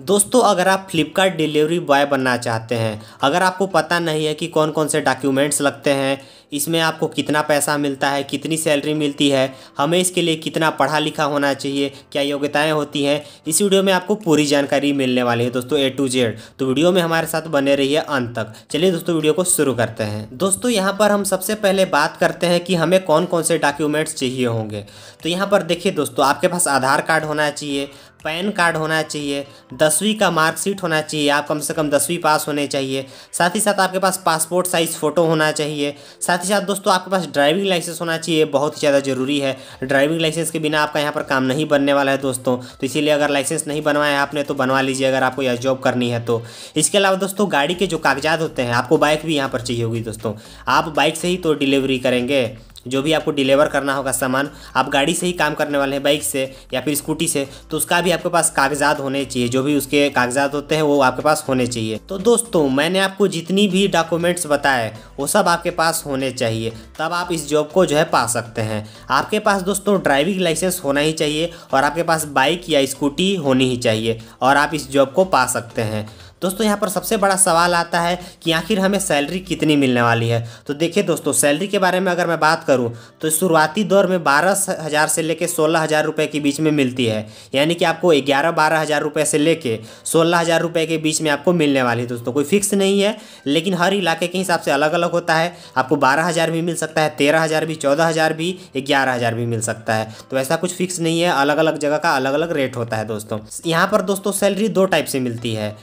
दोस्तों अगर आप फ्लिपकार्ट डिलीवरी बॉय बनना चाहते हैं अगर आपको पता नहीं है कि कौन कौन से डॉक्यूमेंट्स लगते हैं इसमें आपको कितना पैसा मिलता है कितनी सैलरी मिलती है हमें इसके लिए कितना पढ़ा लिखा होना चाहिए क्या योग्यताएं होती हैं इस वीडियो में आपको पूरी जानकारी मिलने वाली है दोस्तों ए टू जेड तो वीडियो में हमारे साथ बने रहिए अंत तक चलिए दोस्तों वीडियो को शुरू करते हैं दोस्तों यहाँ पर हम सबसे पहले बात करते हैं कि हमें कौन कौन से डॉक्यूमेंट्स चाहिए होंगे तो यहाँ पर देखिए दोस्तों आपके पास आधार कार्ड होना चाहिए पैन कार्ड होना चाहिए दसवीं का मार्कशीट होना चाहिए आप कम से कम दसवीं पास होने चाहिए साथ ही साथ आपके पास पासपोर्ट साइज़ फ़ोटो होना चाहिए साथ ही साथ दोस्तों आपके पास ड्राइविंग लाइसेंस होना चाहिए बहुत ही ज़्यादा ज़रूरी है ड्राइविंग लाइसेंस के बिना आपका यहाँ पर काम नहीं बनने वाला है दोस्तों तो इसीलिए अगर लाइसेंस नहीं बनवाया आपने तो बनवा लीजिए अगर आपको यह जॉब करनी है तो इसके अलावा दोस्तों गाड़ी के जो कागजात होते हैं आपको बाइक भी यहाँ पर चाहिए होगी दोस्तों आप बाइक से ही तो डिलीवरी करेंगे जो भी आपको डिलीवर करना होगा सामान आप गाड़ी से ही काम करने वाले हैं बाइक से या फिर स्कूटी से तो उसका भी आपके पास कागजात होने चाहिए जो भी उसके कागजात होते हैं वो आपके पास होने चाहिए तो दोस्तों मैंने आपको जितनी भी डॉक्यूमेंट्स बताए वो सब आपके पास होने चाहिए तब आप इस जॉब को जो है पा सकते हैं आपके पास दोस्तों ड्राइविंग लाइसेंस होना ही चाहिए और आपके पास बाइक या स्कूटी होनी ही चाहिए और आप इस जॉब को पा सकते हैं दोस्तों यहाँ पर सबसे बड़ा सवाल आता है कि आखिर हमें सैलरी कितनी मिलने वाली है तो देखिए दोस्तों सैलरी के बारे में अगर मैं बात करूँ तो शुरुआती दौर में बारह हज़ार से लेकर सोलह हज़ार रुपये के बीच में मिलती है यानी कि आपको ग्यारह बारह हज़ार रुपये से लेके सोलह हज़ार रुपये के बीच में आपको मिलने वाली है दोस्तों कोई फिक्स नहीं है लेकिन हर इलाके के हिसाब से अलग अलग होता है आपको बारह हज़ार भी मिल सकता है तेरह हज़ार भी चौदह हज़ार भी ग्यारह हज़ार भी मिल सकता है तो ऐसा कुछ फिक्स नहीं है अलग अलग जगह का अलग अलग रेट होता है दोस्तों यहाँ पर दोस्तों सैलरी दो टाइप से मिलती है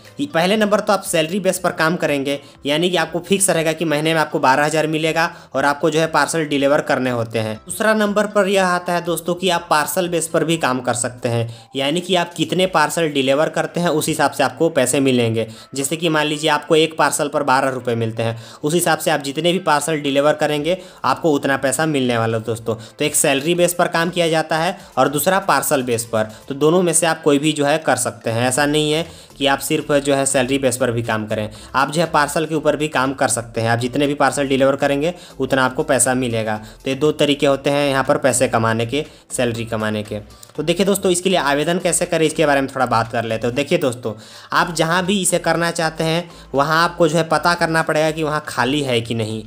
पहले नंबर तो आप सैलरी बेस पर काम करेंगे यानी कि आपको फिक्स रहेगा कि महीने में आपको बारह हज़ार मिलेगा और आपको जो है पार्सल डिलीवर करने होते हैं दूसरा नंबर पर यह आता है दोस्तों कि आप पार्सल बेस पर भी काम कर सकते हैं यानी कि आप कितने पार्सल डिलीवर करते हैं उस हिसाब से आपको पैसे मिलेंगे जैसे कि मान लीजिए आपको एक पार्सल पर बारह रुपये मिलते हैं उस हिसाब से आप जितने भी पार्सल डिलीवर करेंगे आपको उतना पैसा मिलने वाला दोस्तों तो एक सैलरी बेस पर काम किया जाता है और दूसरा पार्सल बेस पर तो दोनों में से आप कोई भी जो है कर सकते हैं ऐसा नहीं है कि आप सिर्फ जो है सैलरी बेस पर भी काम करें आप जो है पार्सल के ऊपर भी काम कर सकते हैं आप जितने भी पार्सल डिलीवर करेंगे उतना आपको पैसा मिलेगा तो ये दो तरीके होते हैं यहाँ पर पैसे कमाने के सैलरी कमाने के तो देखिए दोस्तों इसके लिए आवेदन कैसे करें इसके बारे में थोड़ा बात कर लेते हो तो देखिए दोस्तों आप जहाँ भी इसे करना चाहते हैं वहाँ आपको जो है पता करना पड़ेगा कि वहाँ खाली है कि नहीं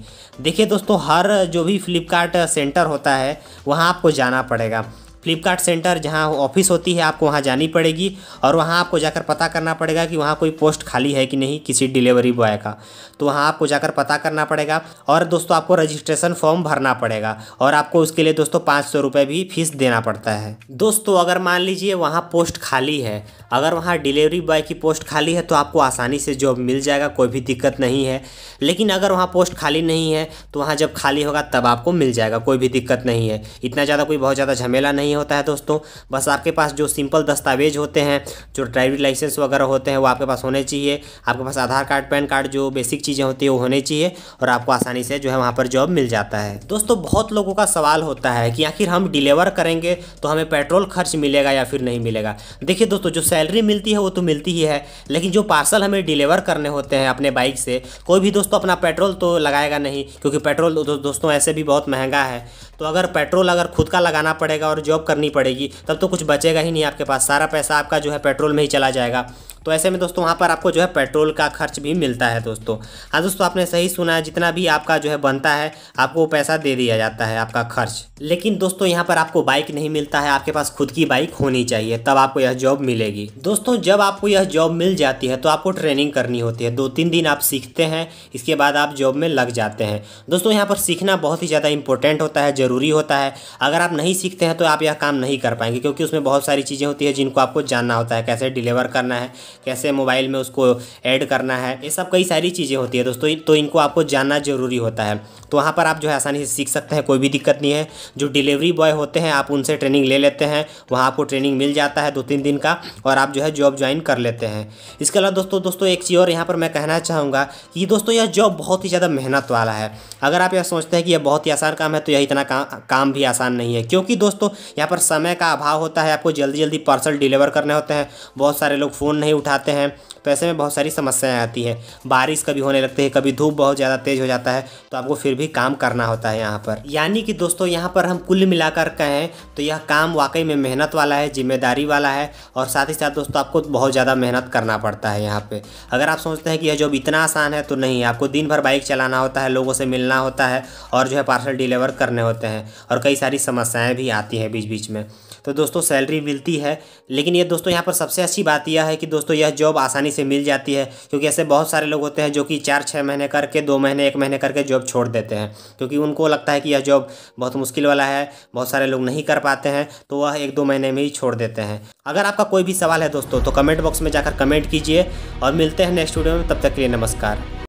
देखिए दोस्तों हर जो भी फ्लिपकार्ट सेंटर होता है वहाँ आपको जाना पड़ेगा फ्लिपकार्ट सेंटर जहाँ ऑफिस होती है आपको वहाँ जानी पड़ेगी और वहाँ आपको जाकर पता करना पड़ेगा कि वहाँ कोई पोस्ट खाली है कि नहीं किसी डिलीवरी बॉय का तो वहाँ आपको जाकर पता करना पड़ेगा और दोस्तों आपको रजिस्ट्रेशन फॉर्म भरना पड़ेगा और आपको उसके लिए दोस्तों पाँच सौ रुपये भी फीस देना पड़ता है दोस्तों अगर मान लीजिए वहाँ पोस्ट खाली है अगर वहाँ डिलीवरी बॉय की पोस्ट खाली है तो आपको आसानी से जॉब मिल जाएगा कोई भी दिक्कत नहीं है लेकिन अगर वहाँ पोस्ट खाली नहीं है तो वहाँ जब खाली होगा तब आपको मिल जाएगा कोई भी दिक्कत नहीं है इतना ज़्यादा कोई बहुत ज़्यादा झमेला नहीं होता है दोस्तों बस आपके पास जो सिंपल दस्तावेज होते हैं जो ड्राइविंग लाइसेंस वगैरह होते हैं वो आपके पास होने चाहिए आपके पास आधार कार्ड पैन कार्ड जो बेसिक चीज़ें होती है वो होने चाहिए और आपको आसानी से जो है वहाँ पर जॉब मिल जाता है दोस्तों बहुत लोगों का सवाल होता है कि आखिर हम डिलीवर करेंगे तो हमें पेट्रोल खर्च मिलेगा या फिर नहीं मिलेगा देखिए दोस्तों जो सैलरी मिलती है वो तो मिलती ही है लेकिन जो पार्सल हमें डिलीवर करने होते हैं अपने बाइक से कोई भी दोस्तों अपना पेट्रोल तो लगाएगा नहीं क्योंकि पेट्रोल दोस्तों ऐसे भी बहुत महंगा है तो अगर पेट्रोल अगर खुद का लगाना पड़ेगा और जॉब करनी पड़ेगी तब तो कुछ बचेगा ही नहीं आपके पास सारा पैसा आपका जो है पेट्रोल में ही चला जाएगा तो ऐसे में दोस्तों वहाँ पर आपको जो है पेट्रोल का खर्च भी मिलता है दोस्तों हाँ दोस्तों आपने सही सुना है जितना भी आपका जो है बनता है आपको पैसा दे दिया जाता है आपका खर्च लेकिन दोस्तों यहाँ पर आपको बाइक नहीं मिलता है आपके पास खुद की बाइक होनी चाहिए तब आपको यह जॉब मिलेगी दोस्तों जब आपको यह जॉब मिल जाती है तो आपको ट्रेनिंग करनी होती है दो तीन दिन आप सीखते हैं इसके बाद आप जॉब में लग जाते हैं दोस्तों यहाँ पर सीखना बहुत ही ज़्यादा इंपॉर्टेंट होता है ज़रूरी होता है अगर आप नहीं सीखते हैं तो आप यह काम नहीं कर पाएंगे क्योंकि उसमें बहुत सारी चीज़ें होती है जिनको आपको जानना होता है कैसे डिलीवर करना है कैसे मोबाइल में उसको ऐड करना है ये सब कई सारी चीज़ें होती है दोस्तों तो इनको आपको जानना ज़रूरी होता है तो वहाँ पर आप जो है आसानी से सीख सकते हैं कोई भी दिक्कत नहीं है जो डिलीवरी बॉय होते हैं आप उनसे ट्रेनिंग ले लेते हैं वहाँ आपको ट्रेनिंग मिल जाता है दो तीन दिन का और आप जो है जॉब ज्वाइन कर लेते हैं इसके अलावा दोस्तों दोस्तों एक चीज़ और यहाँ पर मैं कहना चाहूँगा कि दोस्तों यह जॉब बहुत ही ज़्यादा मेहनत वाला है अगर आप यह सोचते हैं कि यह बहुत ही आसान काम है तो यह इतना का, काम भी आसान नहीं है क्योंकि दोस्तों यहाँ पर समय का अभाव होता है आपको जल्दी जल्दी पार्सल डिलीवर करने होते हैं बहुत सारे लोग फ़ोन नहीं उठाते हैं तो ऐसे में बहुत सारी समस्याएँ आती हैं बारिश कभी होने लगती है कभी धूप बहुत ज़्यादा तेज़ हो जाता है तो आपको फिर भी काम करना होता है यहाँ पर यानी कि दोस्तों यहाँ पर हम कुल मिलाकर कहें तो यह काम वाकई में मेहनत वाला है जिम्मेदारी वाला है और साथ ही साथ दोस्तों आपको बहुत ज़्यादा मेहनत करना पड़ता है यहाँ पर अगर आप सोचते हैं कि यह जॉब इतना आसान है तो नहीं आपको दिन भर बाइक चलाना होता है लोगों से मिलना होता है और जो है पार्सल डिलीवर करने होते हैं और कई सारी समस्याएँ भी आती हैं बीच बीच में तो दोस्तों सैलरी मिलती है लेकिन ये दोस्तों यहाँ पर सबसे अच्छी बात यह है कि दोस्तों यह जॉब आसानी से मिल जाती है क्योंकि ऐसे बहुत सारे लोग होते हैं जो कि चार छः महीने करके दो महीने एक महीने करके जॉब छोड़ देते हैं क्योंकि उनको लगता है कि यह जॉब बहुत मुश्किल वाला है बहुत सारे लोग नहीं कर पाते हैं तो वह एक दो महीने में ही छोड़ देते हैं अगर आपका कोई भी सवाल है दोस्तों तो कमेंट बॉक्स में जाकर कमेंट कीजिए और मिलते हैं नेक्स्ट वीडियो में तब तक के लिए नमस्कार